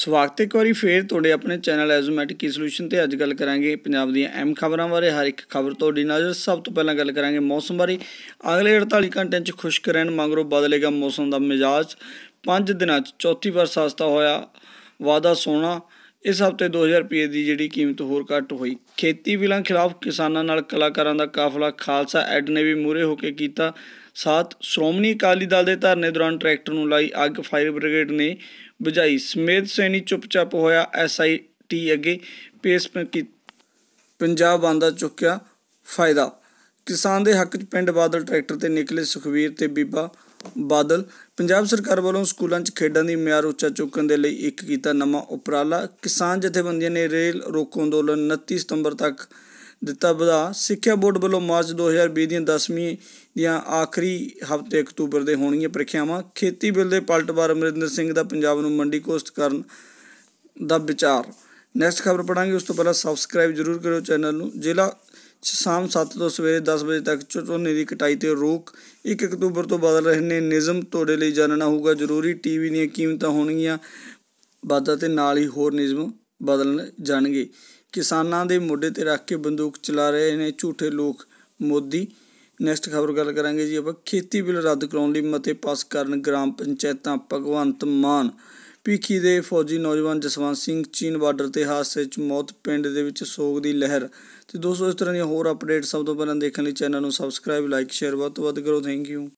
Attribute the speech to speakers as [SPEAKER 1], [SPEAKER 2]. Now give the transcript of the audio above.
[SPEAKER 1] ਸਵਾਗਤ ਹੈ ਇੱਕ ਵਾਰੀ ਫੇਰ ਤੁਹਾਡੇ ਆਪਣੇ ਚੈਨਲ ਐਜ਼ੋਮੈਟਿਕ ਕੀ ਸੋਲੂਸ਼ਨ ਤੇ ਅੱਜ ਗੱਲ ਕਰਾਂਗੇ ਪੰਜਾਬ ਦੀਆਂ ਐਮ ਖਬਰਾਂ ਬਾਰੇ ਹਰ ਇੱਕ ਖਬਰ ਤੁਹਾਡੀ ਨਜ਼ਰ ਸਭ ਤੋਂ ਪਹਿਲਾਂ ਗੱਲ ਕਰਾਂਗੇ ਮੌਸਮ ਬਾਰੇ ਅਗਲੇ 48 ਘੰਟਿਆਂ 'ਚ ਖੁਸ਼ਕ ਰਹਿਣ ਮੰਗਰੋ ਬਦਲੇਗਾ ਮੌਸਮ ਦਾ ਮਿਜਾਜ 5 ਦਿਨਾਂ 'ਚ ਚੌਥੀ ਵਾਰ ਸਸਤਾ ਹੋਇਆ ਵਾਦਾ ਸੋਨਾ ਇਸ ਹਫ਼ਤੇ 2000 ਰੁਪਏ ਦੀ ਜਿਹੜੀ ਕੀਮਤ ਹੋਰ ਘੱਟ ਹੋਈ ਖੇਤੀ ਬਿਲਾਂ ਖਿਲਾਫ ਕਿਸਾਨਾਂ ਨਾਲ ਕਲਾਕਾਰਾਂ ਦਾ ਕਾਫਲਾ ਖਾਲਸਾ ਐਡ ਨੇ ਵੀ ਮੂਰੇ ਹੋ ਕੇ ਕੀਤਾ ਸਾਥ ਸ਼੍ਰੋਮਣੀ ਅਕਾਲੀ ਦਲ ਦੇ ਧਰਨੇ ਦੌਰਾਨ ਟਰੈਕਟਰ ਨੂੰ ਲਾਈ ਅੱਗ ਫਾਇਰ ਬ੍ਰਿਗੇਡ ਨੇ ਬੁਝਾਈ ਸਮੇਤ ਸੈਣੀ ਚੁੱਪਚਾਪ ਹੋਇਆ ਐਸਆਈਟੀ ਅੱਗੇ ਪੇਸ਼ ਪੰਜਾਬ ਬੰਦਾ ਚੁੱਕਿਆ ਫਾਇਦਾ ਕਿਸਾਨ ਦੇ ਹੱਕ 'ਚ ਪਿੰਡ ਬਾਦਲ ਟਰੈਕਟਰ ਤੇ ਨਿਕਲੇ ਸੁਖਵੀਰ ਤੇ ਬੀਬਾ ਬਾਦਲ ਪੰਜਾਬ ਸਰਕਾਰ ਵੱਲੋਂ ਸਕੂਲਾਂ 'ਚ ਖੇਡਾਂ ਦੀ ਮਿਆਰ ਉੱਚਾ ਚੁੱਕਣ ਦੇ ਲਈ ਇੱਕ ਕੀਤਾ ਨਵਾਂ ਉਪਰਾਲਾ ਕਿਸਾਨ ਜਥੇਬੰਦੀਆਂ ਨੇ ਰੇਲ ਰੋਕੋ ਅੰਦੋਲਨ 29 ਸਤੰਬਰ ਤੱਕ ਦਿੱਤਾ ਵਧਾ ਸਿੱਖਿਆ ਬੋਰਡ ਵੱਲੋਂ ਮਾਰਚ 2020 ਦੀਆਂ 10ਵੀਂ ਦੀਆਂ ਆਖਰੀ ਹਫ਼ਤੇ ਅਕਤੂਬਰ ਦੇ ਹੋਣਗੀਆਂ ਪ੍ਰੀਖਿਆਵਾਂ ਖੇਤੀ ਬਿੱਲ ਦੇ ਪਲਟਵਾਰ ਅਮਰਿੰਦਰ ਸਿੰਘ ਦਾ ਪੰਜਾਬ ਨੂੰ ਮੰਡੀ ਕੋਸਟ ਕਰਨ ਦਾ ਵਿਚਾਰ ਨੈਕਸਟ ਖਬਰ ਪੜਾਂਗੇ ਉਸ ਤੋਂ ਪਹਿਲਾਂ ਸਬਸਕ੍ਰਾਈਬ ਜ਼ਰੂਰ ਕਰਿਓ ਚੈਨਲ ਨੂੰ ਜ਼ਿਲ੍ਹਾ ਸ਼ਾਮ 7 ਤੋਂ ਸਵੇਰੇ 10 ਵਜੇ ਤੱਕ ਝੋਨੇ ਦੀ ਕਟਾਈ ਤੇ ਰੋਕ 1 ਅਕਤੂਬਰ ਤੋਂ ਬਦਲ ਰਹੇ ਨੇ ਨਿਯਮ ਤੁਹਾਡੇ ਲਈ ਜਾਣਨਾ ਹੋਊਗਾ ਜ਼ਰੂਰੀ ਟੀਵੀ ਦੀਆਂ ਕੀਮਤਾਂ ਹੋਣਗੀਆਂ ਵਾਧਾ ਤੇ ਨਾਲ ਹੀ ਹੋਰ ਨਿਯਮ ਬਦਲਣ ਜਾਣਗੇ ਕਿਸਾਨਾਂ ਦੇ ਮੋਢੇ ਤੇ ਰੱਖ ਕੇ ਬੰਦੂਕ ਚਲਾ ਰਹੇ ਨੇ ਝੂਠੇ ਲੋਕ ਮੋਦੀ ਨੈਕਸਟ ਖਬਰ ਗੱਲ ਕਰਾਂਗੇ ਜੀ ਆਪਾਂ ਖੇਤੀ ਬਿੱਲ ਰੱਦ ਕਰਾਉਣ ਲਈ ਮਤੇ ਪਾਸ ਕਰਨ ਗ੍ਰਾਮ ਪੰਚਾਇਤਾਂ ਭਗਵੰਤ ਮਾਨ ਪੀਕੀ ਦੇ ਫੌਜੀ ਨੌਜਵਾਨ ਜਸਵੰਤ ਸਿੰਘ ਚੀਨ ਬਾਰਡਰ ਤੇ ਹਾਦਸੇ 'ਚ ਮੌਤ ਪਿੰਡ ਦੇ ਵਿੱਚ ਸੋਗ ਦੀ ਲਹਿਰ ਤੇ ਦੋਸਤੋ ਇਸ ਤਰ੍ਹਾਂ ਦੀਆਂ ਹੋਰ ਅਪਡੇਟਸ ਸਭ ਤੋਂ ਪਹਿਲਾਂ ਦੇਖਣ ਲਈ ਚੈਨਲ ਨੂੰ ਸਬਸਕ੍ਰਾਈਬ ਲਾਈਕ ਸ਼ੇਅਰ ਬਹੁਤ ਵੱਧ ਕਰੋ ਥੈਂਕ ਯੂ